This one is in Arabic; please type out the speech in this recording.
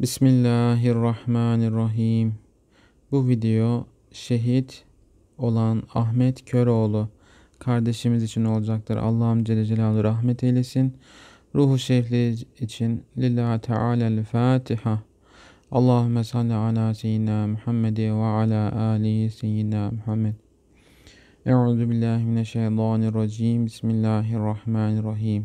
Bismillahirrahmanirrahim. Bu video şehit olan Ahmet Köroğlu kardeşimiz için olacaktır. Allah'ım Celle Celaluhu rahmet eylesin. Ruhu şerifli için lillahi teala'l Fatiha. Allahümme salli ala seyyidina Muhammedi ve ala Ali seyyidina Muhammed. Euzu billahi Bismillahirrahmanirrahim.